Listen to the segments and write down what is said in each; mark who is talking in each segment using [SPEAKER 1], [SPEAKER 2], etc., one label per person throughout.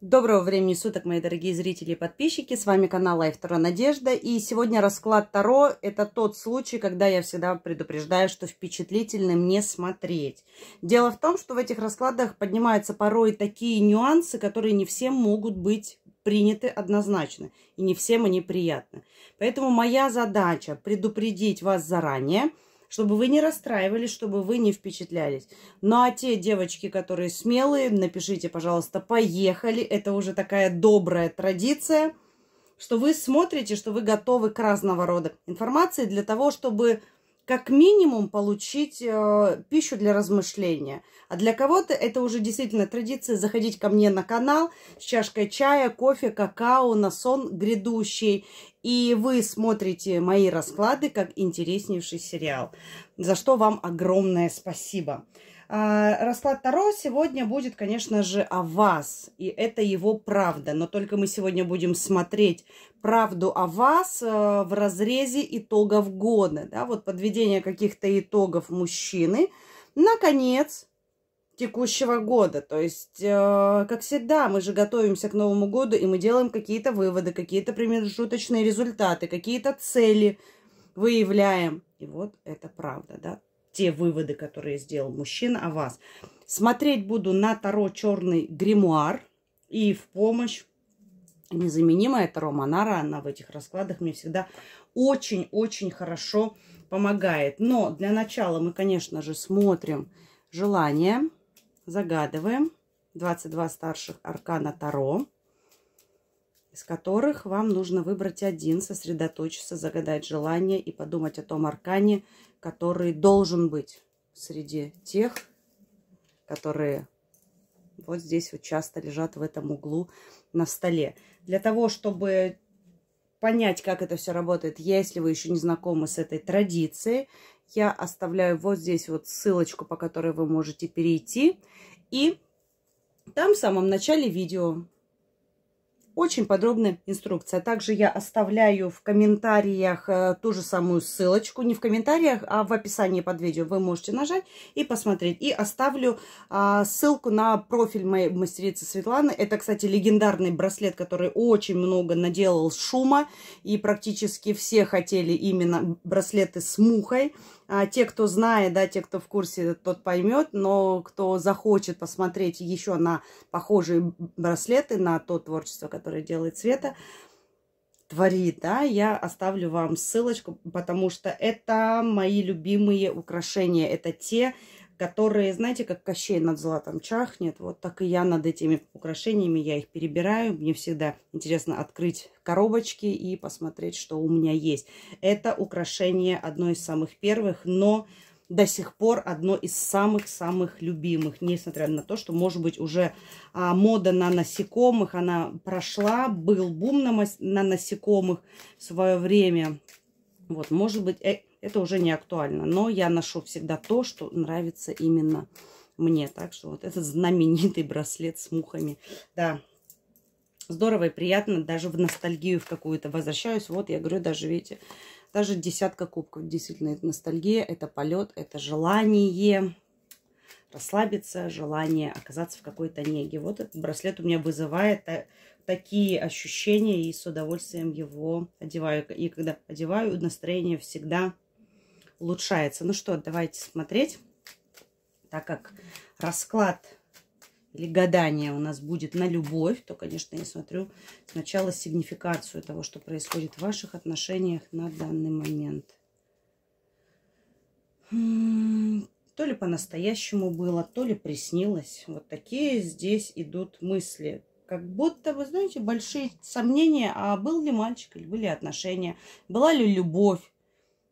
[SPEAKER 1] Доброго времени суток, мои дорогие зрители и подписчики. С вами канал Лайф Таро Надежда. И сегодня расклад Таро – это тот случай, когда я всегда предупреждаю, что впечатлительным не смотреть. Дело в том, что в этих раскладах поднимаются порой такие нюансы, которые не всем могут быть приняты однозначно. И не всем они приятны. Поэтому моя задача – предупредить вас заранее – чтобы вы не расстраивались, чтобы вы не впечатлялись. Ну а те девочки, которые смелые, напишите, пожалуйста, поехали. Это уже такая добрая традиция, что вы смотрите, что вы готовы к разного рода информации для того, чтобы как минимум получить э, пищу для размышления. А для кого-то это уже действительно традиция заходить ко мне на канал с чашкой чая, кофе, какао на сон грядущий. И вы смотрите мои расклады как интереснейший сериал, за что вам огромное спасибо. А, расклад Таро сегодня будет, конечно же, о вас. И это его правда. Но только мы сегодня будем смотреть правду о вас э, в разрезе итогов года. Да? Вот подведение каких-то итогов мужчины на конец текущего года. То есть, э, как всегда, мы же готовимся к Новому году, и мы делаем какие-то выводы, какие-то промежуточные результаты, какие-то цели выявляем. И вот это правда, да те выводы, которые сделал мужчина о вас. Смотреть буду на Таро черный гримуар и в помощь незаменимая Таро Монара, она в этих раскладах мне всегда очень-очень хорошо помогает. Но для начала мы, конечно же, смотрим желание, загадываем 22 старших аркана Таро из которых вам нужно выбрать один, сосредоточиться, загадать желание и подумать о том аркане, который должен быть среди тех, которые вот здесь вот часто лежат в этом углу на столе. Для того, чтобы понять, как это все работает, если вы еще не знакомы с этой традицией, я оставляю вот здесь вот ссылочку, по которой вы можете перейти. И там в самом начале видео очень подробная инструкция. Также я оставляю в комментариях э, ту же самую ссылочку. Не в комментариях, а в описании под видео вы можете нажать и посмотреть. И оставлю а, ссылку на профиль моей мастерицы Светланы. Это, кстати, легендарный браслет, который очень много наделал шума. И практически все хотели именно браслеты с мухой. А те, кто знает, да, те, кто в курсе, тот поймет, но кто захочет посмотреть еще на похожие браслеты, на то творчество, которое делает Света, творит, да, я оставлю вам ссылочку, потому что это мои любимые украшения, это те, которые, знаете, как Кощей над златом чахнет, вот так и я над этими украшениями, я их перебираю. Мне всегда интересно открыть коробочки и посмотреть, что у меня есть. Это украшение одно из самых первых, но до сих пор одно из самых-самых любимых, несмотря на то, что, может быть, уже а, мода на насекомых, она прошла, был бум на, на насекомых в свое время. Вот, может быть, э, это уже не актуально. Но я ношу всегда то, что нравится именно мне. Так что вот этот знаменитый браслет с мухами. Да, здорово и приятно. Даже в ностальгию в какую-то возвращаюсь. Вот я говорю, даже, видите, даже десятка кубков. Действительно, это ностальгия, это полет, это желание расслабиться, желание оказаться в какой-то неге. Вот этот браслет у меня вызывает такие ощущения и с удовольствием его одеваю. И когда одеваю, настроение всегда улучшается. Ну что, давайте смотреть. Так как расклад или гадание у нас будет на любовь, то, конечно, я смотрю сначала сигнификацию того, что происходит в ваших отношениях на данный момент. То ли по-настоящему было, то ли приснилось. Вот такие здесь идут мысли как будто, вы знаете, большие сомнения, а был ли мальчик или были отношения, была ли любовь,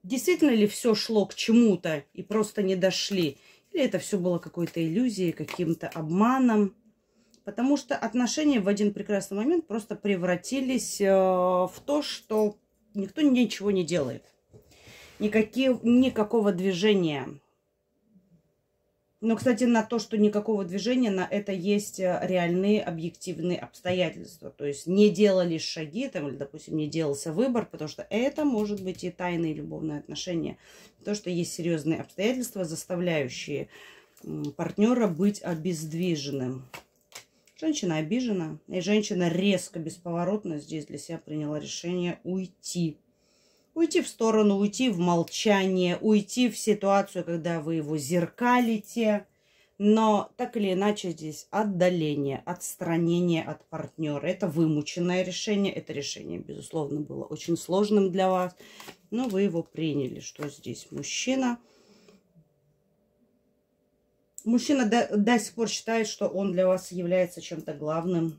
[SPEAKER 1] действительно ли все шло к чему-то и просто не дошли. Или это все было какой-то иллюзией, каким-то обманом. Потому что отношения в один прекрасный момент просто превратились э, в то, что никто ничего не делает. Никакие, никакого движения. Но, кстати, на то, что никакого движения, на это есть э, реальные объективные обстоятельства. То есть не делались шаги, там, или, допустим, не делался выбор, потому что это может быть и тайные любовные отношения. То, что есть серьезные обстоятельства, заставляющие партнера быть обездвиженным. Женщина обижена, и женщина резко, бесповоротно здесь для себя приняла решение уйти. Уйти в сторону, уйти в молчание, уйти в ситуацию, когда вы его зеркалите. Но так или иначе здесь отдаление, отстранение от партнера. Это вымученное решение. Это решение, безусловно, было очень сложным для вас. Но вы его приняли, что здесь мужчина. Мужчина до, до сих пор считает, что он для вас является чем-то главным,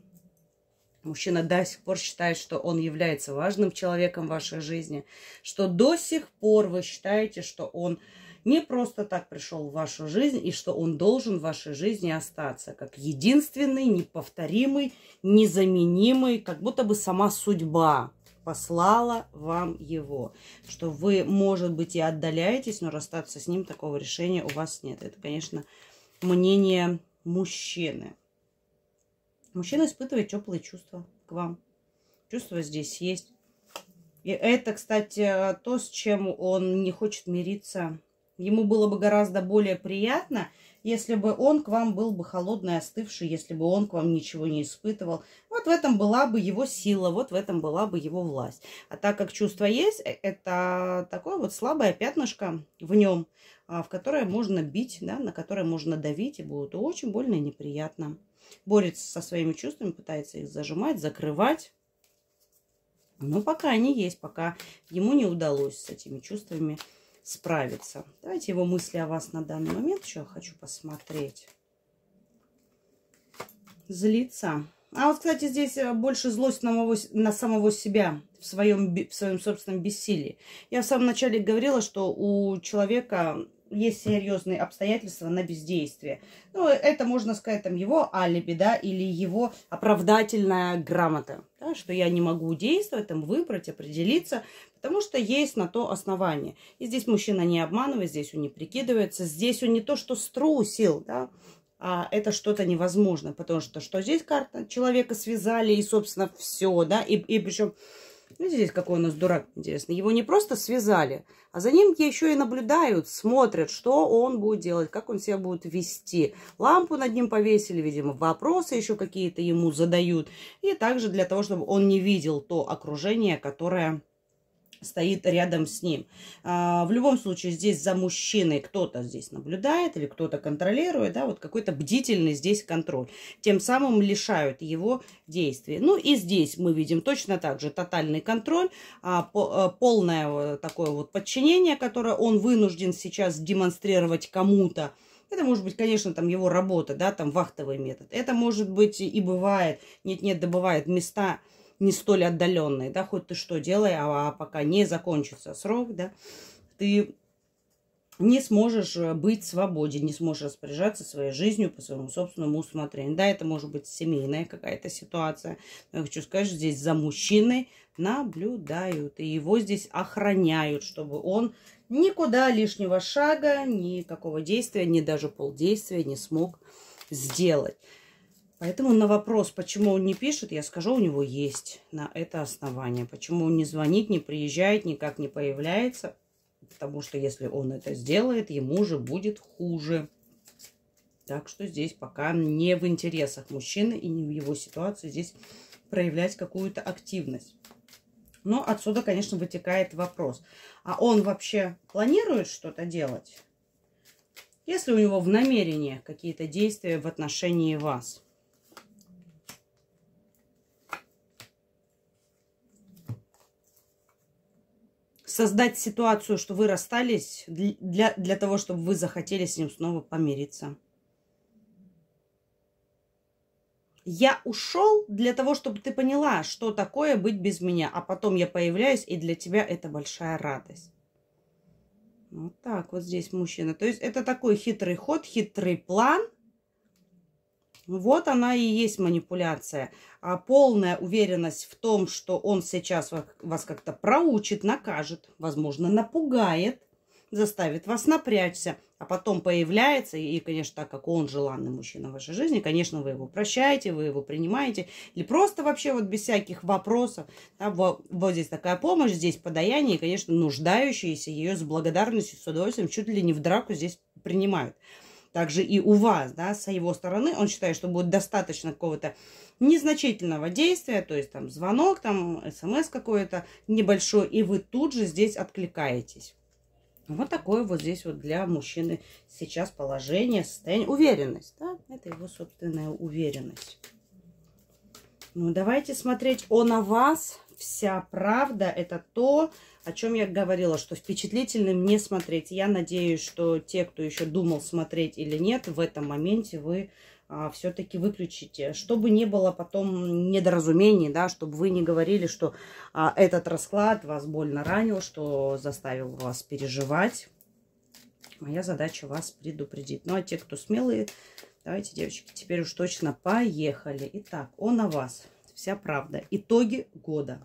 [SPEAKER 1] мужчина до сих пор считает, что он является важным человеком в вашей жизни, что до сих пор вы считаете, что он не просто так пришел в вашу жизнь и что он должен в вашей жизни остаться как единственный, неповторимый, незаменимый, как будто бы сама судьба послала вам его. Что вы, может быть, и отдаляетесь, но расстаться с ним такого решения у вас нет. Это, конечно, мнение мужчины. Мужчина испытывает теплые чувства к вам. Чувства здесь есть. И это, кстати, то, с чем он не хочет мириться. Ему было бы гораздо более приятно, если бы он к вам был бы холодный, остывший, если бы он к вам ничего не испытывал. Вот в этом была бы его сила, вот в этом была бы его власть. А так как чувство есть, э, это такое вот слабое пятнышко в нем, а, в которое можно бить, да, на которое можно давить, и будет очень больно и неприятно борется со своими чувствами, пытается их зажимать, закрывать. Но пока они есть, пока ему не удалось с этими чувствами справиться. Давайте его мысли о вас на данный момент еще хочу посмотреть. Злиться. А вот, кстати, здесь э, больше злость на, моего, на самого себя в своем, в своем собственном бессилии. Я в самом начале говорила, что у человека есть серьезные обстоятельства на бездействие. Ну, это, можно сказать, там его алиби, да, или его оправдательная грамота, да, что я не могу действовать, там, выбрать, определиться, потому что есть на то основание. И здесь мужчина не обманывает, здесь он не прикидывается, здесь он не то, что струсил, да, а это что-то невозможно, потому что что здесь карта человека связали, и, собственно, все, да, и, и причем ну, здесь какой у нас дурак, интересно. Его не просто связали, а за ним еще и наблюдают, смотрят, что он будет делать, как он себя будет вести. Лампу над ним повесили, видимо, вопросы еще какие-то ему задают. И также для того, чтобы он не видел то окружение, которое стоит рядом с ним. А, в любом случае здесь за мужчиной кто-то здесь наблюдает или кто-то контролирует, да, вот какой-то бдительный здесь контроль. Тем самым лишают его действия. Ну и здесь мы видим точно так же тотальный контроль, а, по, а, полное такое вот подчинение, которое он вынужден сейчас демонстрировать кому-то. Это может быть, конечно, там его работа, да, там вахтовый метод. Это может быть и бывает, нет-нет, добывает бывает места, не столь отдаленной, да, хоть ты что делай, а, а пока не закончится срок, да, ты не сможешь э, быть свободен, не сможешь распоряжаться своей жизнью по своему собственному усмотрению. Да, это может быть семейная какая-то ситуация. Но я хочу сказать, что здесь за мужчиной наблюдают, и его здесь охраняют, чтобы он никуда лишнего шага, никакого действия, ни даже полдействия не смог сделать. Поэтому на вопрос, почему он не пишет, я скажу, у него есть на это основание. Почему он не звонит, не приезжает, никак не появляется. Потому что если он это сделает, ему же будет хуже. Так что здесь пока не в интересах мужчины и не в его ситуации здесь проявлять какую-то активность. Но отсюда, конечно, вытекает вопрос. А он вообще планирует что-то делать? Если у него в намерениях какие-то действия в отношении вас – создать ситуацию, что вы расстались, для, для того, чтобы вы захотели с ним снова помириться. Я ушел для того, чтобы ты поняла, что такое быть без меня, а потом я появляюсь, и для тебя это большая радость. Вот так вот здесь мужчина. То есть это такой хитрый ход, хитрый план – вот она и есть манипуляция. А полная уверенность в том, что он сейчас вас как-то проучит, накажет, возможно, напугает, заставит вас напрячься, а потом появляется, и, конечно, так как он желанный мужчина в вашей жизни, конечно, вы его прощаете, вы его принимаете, или просто вообще вот без всяких вопросов. Да, вот, вот здесь такая помощь, здесь подаяние, и, конечно, нуждающиеся ее с благодарностью, с удовольствием, чуть ли не в драку здесь принимают также и у вас, да, с его стороны, он считает, что будет достаточно какого-то незначительного действия, то есть там звонок, там смс какой-то небольшой, и вы тут же здесь откликаетесь. Вот такое вот здесь вот для мужчины сейчас положение, состояние, уверенность, да, это его собственная уверенность. Ну, давайте смотреть он на вас, вся правда, это то, о чем я говорила, что впечатлительным не смотреть. Я надеюсь, что те, кто еще думал смотреть или нет, в этом моменте вы а, все-таки выключите. Чтобы не было потом недоразумений, да, чтобы вы не говорили, что а, этот расклад вас больно ранил, что заставил вас переживать. Моя задача вас предупредить. Ну, а те, кто смелые, давайте, девочки, теперь уж точно поехали. Итак, он о вас вся правда. Итоги года.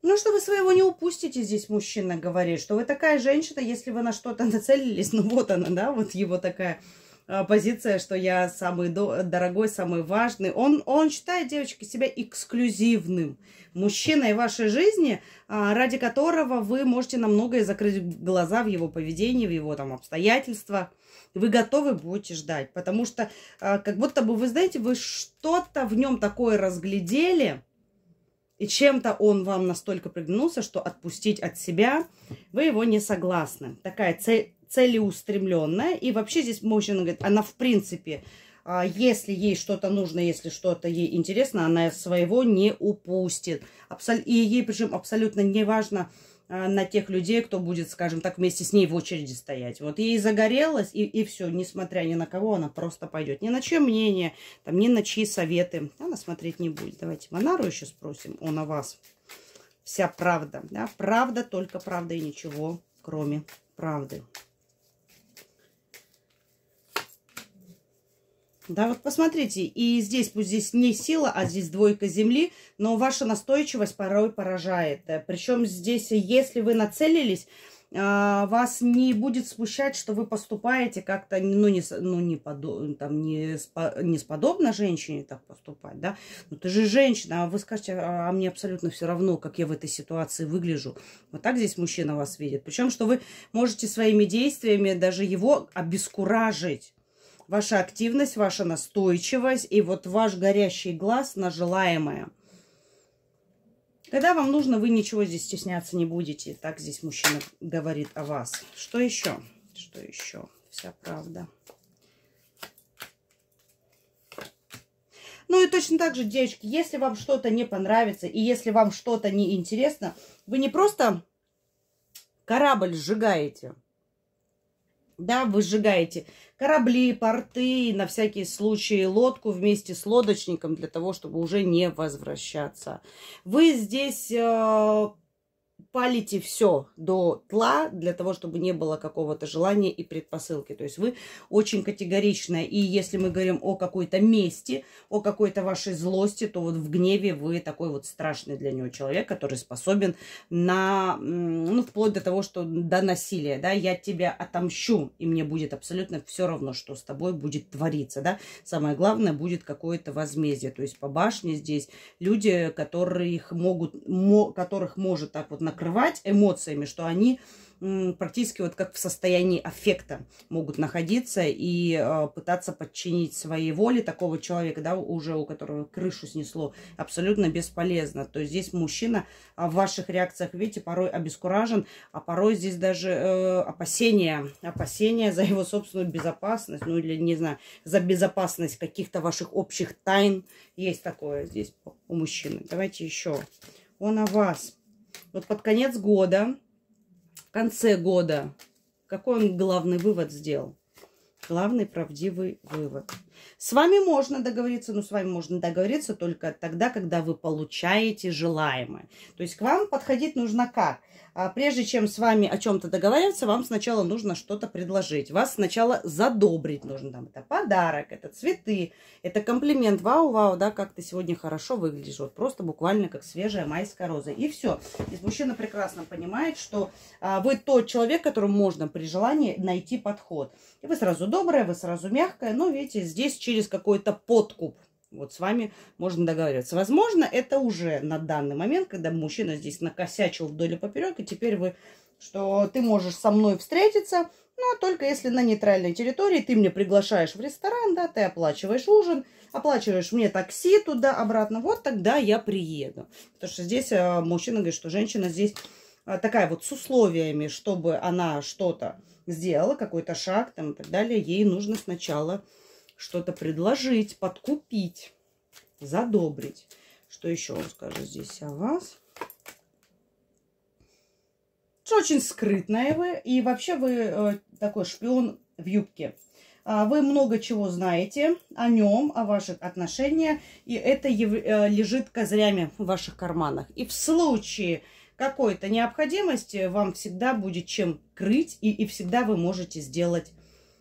[SPEAKER 1] Ну, что вы своего не упустите, здесь мужчина говорит, что вы такая женщина, если вы на что-то нацелились, ну вот она, да, вот его такая Э, позиция, что я самый дорогой, самый важный. Он, он считает, девочки, себя эксклюзивным мужчиной в вашей жизни, а, ради которого вы можете на многое закрыть глаза в его поведении, в его там обстоятельствах. Вы готовы будете ждать, потому что а, как будто бы, вы знаете, вы что-то в нем такое разглядели, и чем-то он вам настолько приглянулся, что отпустить от себя вы его не согласны. Такая цель, целеустремленная. И вообще здесь мужчина говорит, она в принципе, а, если ей что-то нужно, если что-то ей интересно, она своего не упустит. И ей причем абсолютно не важно а, на тех людей, кто будет, скажем так, вместе с ней в очереди стоять. Вот ей загорелось, и, и все, несмотря ни на кого, она просто пойдет. Ни на чье мнение, там, ни на чьи советы. Она смотреть не будет. Давайте Монару еще спросим, он о вас. Вся правда, да, правда, только правда и ничего, кроме правды. Да, вот посмотрите, и здесь пусть здесь не сила, а здесь двойка земли, но ваша настойчивость порой поражает. Э, Причем здесь, если вы нацелились, э, вас не будет смущать, что вы поступаете как-то, ну, не, ну, не, подо, там, не, спо, не сподобно женщине так поступать, да? Ну, ты же женщина, а вы скажете, а, а мне абсолютно все равно, как я в этой ситуации выгляжу. Вот так здесь мужчина вас видит. Причем, что вы можете своими действиями даже его обескуражить ваша активность, ваша настойчивость и вот ваш горящий глаз на желаемое. Когда вам нужно, вы ничего здесь стесняться не будете. Так здесь мужчина говорит о вас. Что еще? Что еще? Вся правда. Ну и точно так же, девочки, если вам что-то не понравится и если вам что-то не интересно, вы не просто корабль сжигаете, да, вы сжигаете, корабли, порты, на всякий случай лодку вместе с лодочником для того, чтобы уже не возвращаться. Вы здесь э, палите все до тла для того, чтобы не было какого-то желания и предпосылки. То есть вы очень категорично. И если мы говорим о какой-то мести, о какой-то вашей злости, то вот в гневе вы такой вот страшный для него человек, который способен на, ну, вплоть до того, что до насилия, да, я тебя отомщу, и мне будет абсолютно все равно, что с тобой будет твориться, да. Самое главное будет какое-то возмездие. То есть по башне здесь люди, которых могут, мо, которых может так вот на накрывать эмоциями, что они практически вот как в состоянии аффекта могут находиться и э, пытаться подчинить своей воле такого человека, да, уже у которого крышу снесло, абсолютно бесполезно. То есть здесь мужчина а в ваших реакциях, видите, порой обескуражен, а порой здесь даже э, опасения, опасения за его собственную безопасность, ну или, не знаю, за безопасность каких-то ваших общих тайн. Есть такое здесь у мужчины. Давайте еще. Он о вас вот под конец года, в конце года, какой он главный вывод сделал? Главный правдивый вывод. С вами можно договориться, но с вами можно договориться только тогда, когда вы получаете желаемое. То есть к вам подходить нужно как? А прежде чем с вами о чем-то договариваться, вам сначала нужно что-то предложить. Вас сначала задобрить нужно. Там, это подарок, это цветы, это комплимент. Вау, вау, да, как ты сегодня хорошо выглядишь. Вот просто буквально как свежая майская роза. И все. И мужчина прекрасно понимает, что а, вы тот человек, которому можно при желании найти подход. И вы сразу добрая, вы сразу мягкая. Но видите, здесь через какой-то подкуп вот с вами можно договариваться. Возможно, это уже на данный момент, когда мужчина здесь накосячил вдоль и поперек, и теперь вы, что ты можешь со мной встретиться, но ну, а только если на нейтральной территории ты меня приглашаешь в ресторан, да, ты оплачиваешь ужин, оплачиваешь мне такси туда-обратно, вот тогда я приеду. Потому что здесь э, мужчина говорит, что женщина здесь э, такая вот с условиями, чтобы она что-то сделала, какой-то шаг там и так далее, ей нужно сначала что-то предложить, подкупить, задобрить. Что еще он скажет здесь о вас? Что очень скрытная вы. И вообще вы э, такой шпион в юбке. А вы много чего знаете о нем, о ваших отношениях. И это э, лежит козырями в ваших карманах. И в случае какой-то необходимости вам всегда будет чем крыть. И, и всегда вы можете сделать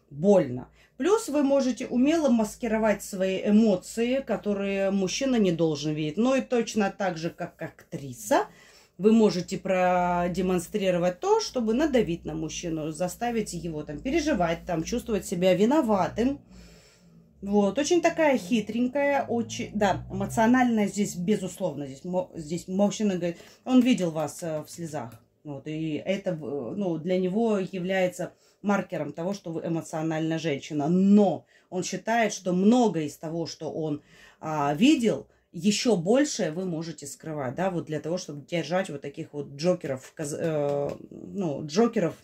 [SPEAKER 1] больно. Плюс вы можете умело маскировать свои эмоции, которые мужчина не должен видеть. Ну и точно так же, как актриса, вы можете продемонстрировать то, чтобы надавить на мужчину, заставить его там переживать, там чувствовать себя виноватым. Вот, очень такая хитренькая, очень, да, эмоциональная здесь, безусловно, здесь, здесь мужчина говорит, он видел вас э, в слезах, вот, и это, э, ну, для него является маркером того, что вы эмоциональная женщина. Но он считает, что многое из того, что он а, видел, еще больше вы можете скрывать, да, вот для того, чтобы держать вот таких вот джокеров, э, ну, джокеров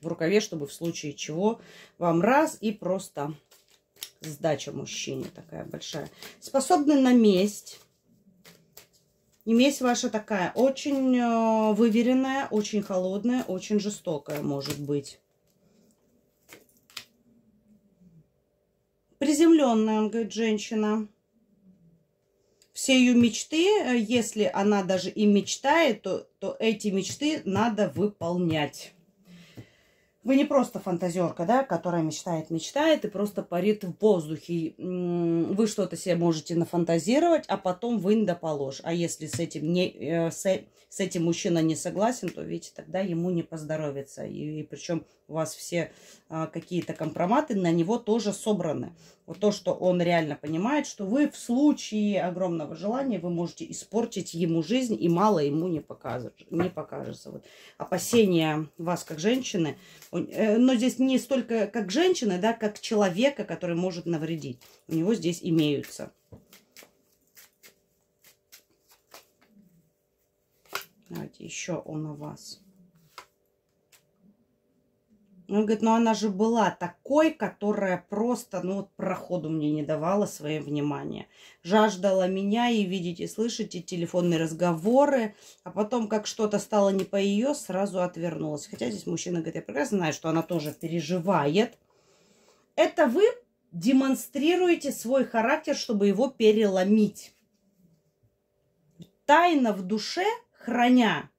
[SPEAKER 1] в рукаве, чтобы в случае чего вам раз и просто сдача мужчине такая большая. Способны на месть. И месть ваша такая очень э, выверенная, очень холодная, очень жестокая может быть. приземленная, он говорит, женщина. Все ее мечты, э, если она даже и мечтает, то, то эти мечты надо выполнять. Вы не просто фантазерка, да, которая мечтает, мечтает и просто парит в воздухе. Вы что-то себе можете нафантазировать, а потом вы недоположь. А если с этим, не, э, с, с этим мужчина не согласен, то, видите, тогда ему не поздоровится. И, и причем у вас все а, какие-то компроматы на него тоже собраны. Вот то, что он реально понимает, что вы в случае огромного желания вы можете испортить ему жизнь, и мало ему не, покажет, не покажется. Вот. Опасения вас как женщины – Э, но здесь не столько как женщины, да, как человека, который может навредить. У него здесь имеются. Давайте еще он у вас. Он говорит, ну она же была такой, которая просто, ну вот проходу мне не давала своим внимания. Жаждала меня и видеть, и слышать, и телефонные разговоры. А потом, как что-то стало не по ее, сразу отвернулась. Хотя здесь мужчина говорит, я прекрасно знаю, что она тоже переживает. Это вы демонстрируете свой характер, чтобы его переломить. Тайно в душе храня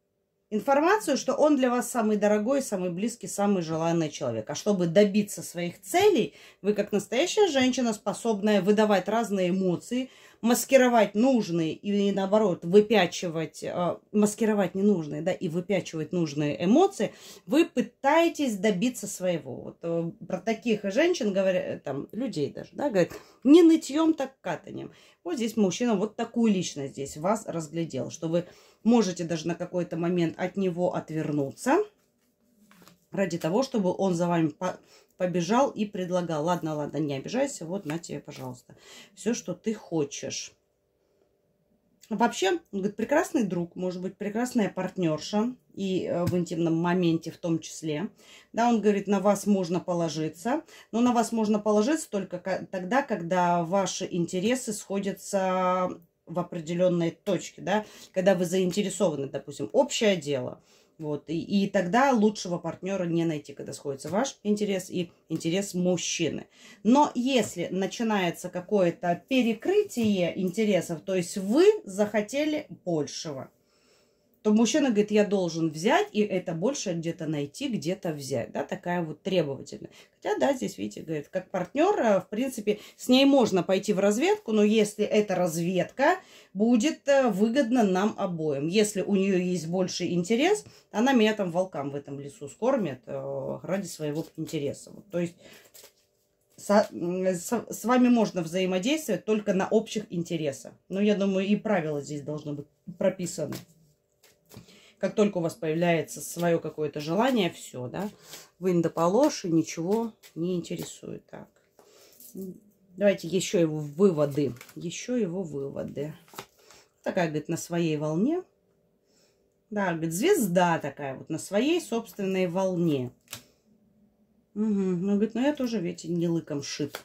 [SPEAKER 1] информацию, что он для вас самый дорогой, самый близкий, самый желанный человек. А чтобы добиться своих целей, вы как настоящая женщина, способная выдавать разные эмоции, маскировать нужные и наоборот выпячивать, э, маскировать ненужные, да, и выпячивать нужные эмоции, вы пытаетесь добиться своего. Вот э, про таких женщин говорят, э, там, людей даже, да, говорят, не нытьем, так катанем. Вот здесь мужчина вот такую личность здесь вас разглядел, что вы Можете даже на какой-то момент от него отвернуться, ради того, чтобы он за вами побежал и предлагал. Ладно, ладно, не обижайся, вот на тебе, пожалуйста, все, что ты хочешь. Вообще, говорит, прекрасный друг, может быть, прекрасная партнерша, и э, в интимном моменте в том числе. Да, он говорит, на вас можно положиться, но на вас можно положиться только тогда, когда ваши интересы сходятся в определенной точке, да, когда вы заинтересованы, допустим, общее дело, вот, и, и тогда лучшего партнера не найти, когда сходится ваш интерес и интерес мужчины. Но если начинается какое-то перекрытие интересов, то есть вы захотели большего – то мужчина говорит, я должен взять, и это больше где-то найти, где-то взять, да, такая вот требовательная. Хотя, да, здесь, видите, говорит, как партнер, э, в принципе, с ней можно пойти в разведку, но если эта разведка будет э, выгодна нам обоим. Если у нее есть больший интерес, она меня там волкам в этом лесу скормит э, ради своего интереса. Вот, то есть со, со, с вами можно взаимодействовать только на общих интересах. Но я думаю, и правила здесь должны быть прописаны. Как только у вас появляется свое какое-то желание, все, да, вы не и ничего не интересует. Так. Давайте еще его выводы. Еще его выводы. Такая, говорит, на своей волне. Да, говорит, звезда такая вот на своей собственной волне. Угу. Ну, говорит, ну я тоже, видите, не лыком шит.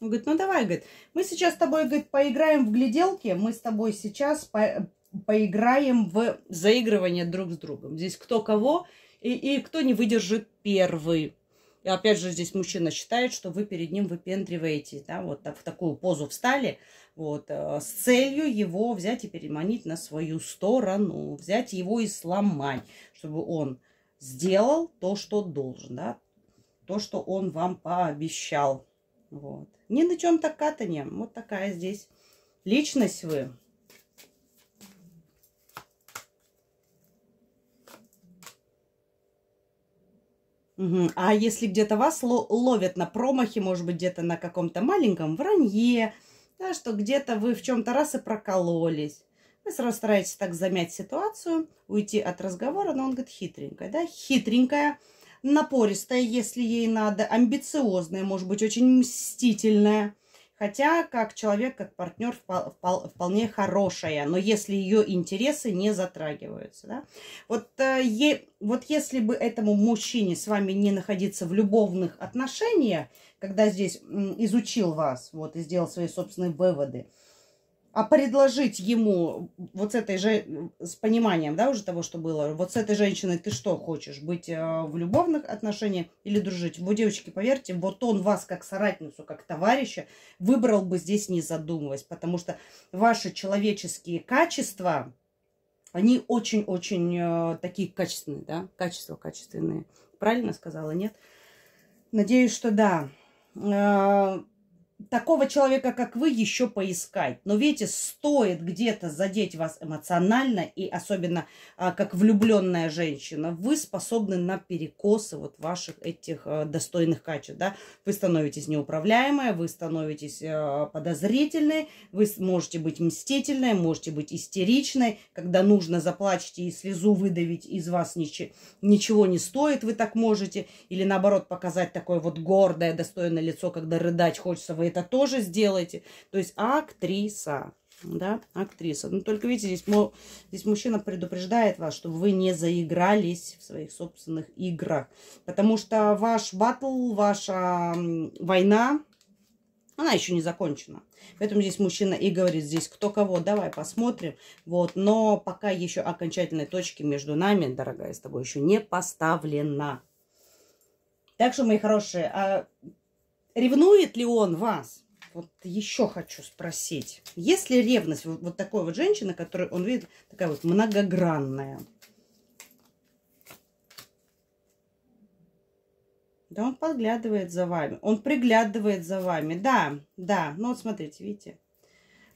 [SPEAKER 1] Он ну, говорит, ну давай, говорит, мы сейчас с тобой, говорит, поиграем в гляделки, мы с тобой сейчас по поиграем в заигрывание друг с другом. Здесь кто кого и, и кто не выдержит первый. И опять же здесь мужчина считает, что вы перед ним выпендриваете, да, вот так, в такую позу встали, вот, э, с целью его взять и переманить на свою сторону, взять его и сломать, чтобы он сделал то, что должен, да, то, что он вам пообещал. Вот. не на чем так катанием. Вот такая здесь личность вы. Угу. А если где-то вас ло ловят на промахе, может быть, где-то на каком-то маленьком вранье, да, что где-то вы в чем-то раз и прокололись. Вы сразу стараетесь так замять ситуацию, уйти от разговора, но он говорит хитренькая, да, хитренькая, напористая, если ей надо, амбициозная, может быть, очень мстительная. Хотя, как человек, как партнер вполне хорошая, но если ее интересы не затрагиваются. Да? Вот, э, е, вот если бы этому мужчине с вами не находиться в любовных отношениях, когда здесь изучил вас вот, и сделал свои собственные выводы – а предложить ему вот с этой же, с пониманием, да, уже того, что было, вот с этой женщиной ты что хочешь, быть э, в любовных отношениях или дружить? вот девочки, поверьте, вот он вас как соратницу, как товарища выбрал бы здесь не задумываясь, потому что ваши человеческие качества, они очень-очень э, такие качественные, да, качества качественные. Правильно сказала, нет? Надеюсь, что да э, такого человека, как вы, еще поискать. Но видите, стоит где-то задеть вас эмоционально, и особенно а, как влюбленная женщина, вы способны на перекосы вот ваших этих а, достойных качеств. Да? Вы становитесь неуправляемой, вы становитесь а, подозрительной, вы можете быть мстительной, можете быть истеричной. Когда нужно, заплачете и слезу выдавить из вас ничего, ничего не стоит, вы так можете. Или наоборот, показать такое вот гордое, достойное лицо, когда рыдать хочется, вы это тоже сделайте. То есть актриса, да, актриса. ну только видите, здесь, здесь мужчина предупреждает вас, чтобы вы не заигрались в своих собственных играх. Потому что ваш батл, ваша война, она еще не закончена. Поэтому здесь мужчина и говорит, здесь кто кого, давай посмотрим. Вот, но пока еще окончательной точки между нами, дорогая, с тобой еще не поставлена. Так что, мои хорошие, а Ревнует ли он вас? Вот еще хочу спросить. Есть ли ревность вот, вот такой вот женщины, которую он видит, такая вот многогранная? Да он подглядывает за вами, он приглядывает за вами. Да, да, ну вот смотрите, видите.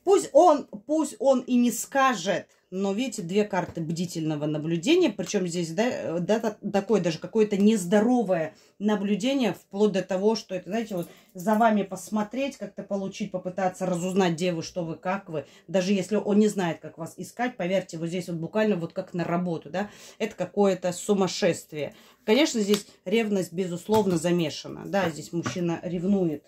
[SPEAKER 1] Пусть он, пусть он и не скажет, но видите, две карты бдительного наблюдения, причем здесь да, э, да, такое даже какое-то нездоровое наблюдение, вплоть до того, что это, знаете, вот за вами посмотреть, как-то получить, попытаться разузнать, где вы, что вы, как вы, даже если он не знает, как вас искать, поверьте, вот здесь вот буквально вот как на работу, да, это какое-то сумасшествие. Конечно, здесь ревность, безусловно, замешана, да, здесь мужчина ревнует.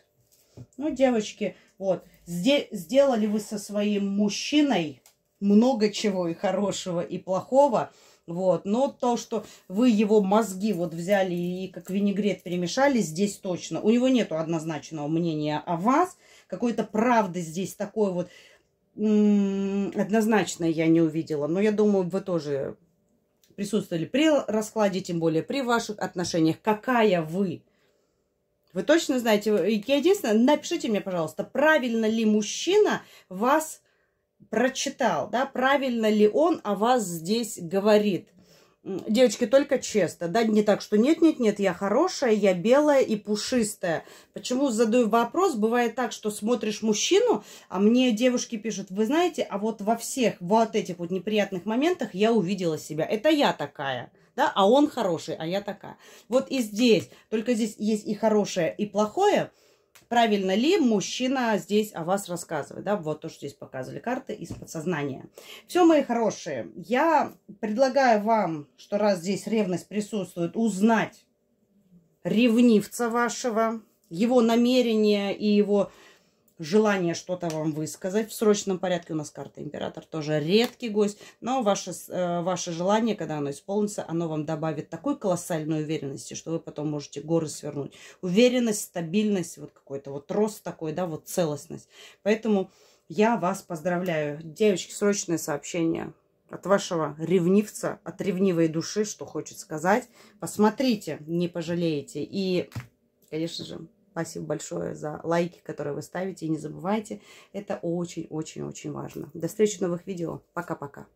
[SPEAKER 1] Ну, девочки, вот. сделали вы со своим мужчиной много чего и хорошего, и плохого. Вот. Но то, что вы его мозги вот взяли и как винегрет перемешали, здесь точно. У него нет однозначного мнения о вас. Какой-то правды здесь такой вот однозначно я не увидела. Но я думаю, вы тоже присутствовали при раскладе, тем более при ваших отношениях. Какая вы? Вы точно знаете, э, я единственное, напишите мне, пожалуйста, правильно ли мужчина вас прочитал, да, правильно ли он о вас здесь говорит. Девочки, только честно, да, не так, что нет-нет-нет, я хорошая, я белая и пушистая. Почему задаю вопрос? Бывает так, что смотришь мужчину, а мне девушки пишут, вы знаете, а вот во всех вот этих вот неприятных моментах я увидела себя. Это я такая да, а он хороший, а я такая. Вот и здесь, только здесь есть и хорошее, и плохое, правильно ли мужчина здесь о вас рассказывает, да, вот то, что здесь показывали карты из подсознания. Все, мои хорошие, я предлагаю вам, что раз здесь ревность присутствует, узнать ревнивца вашего, его намерения и его желание что-то вам высказать. В срочном порядке у нас карта император, тоже редкий гость. Но ваше, э, ваше желание, когда оно исполнится, оно вам добавит такой колоссальной уверенности, что вы потом можете горы свернуть. Уверенность, стабильность, вот какой-то вот рост такой, да, вот целостность. Поэтому я вас поздравляю. Девочки, срочное сообщение от вашего ревнивца, от ревнивой души, что хочет сказать. Посмотрите, не пожалеете. И, конечно же, Спасибо большое за лайки, которые вы ставите. И не забывайте, это очень-очень-очень важно. До встречи в новых видео. Пока-пока.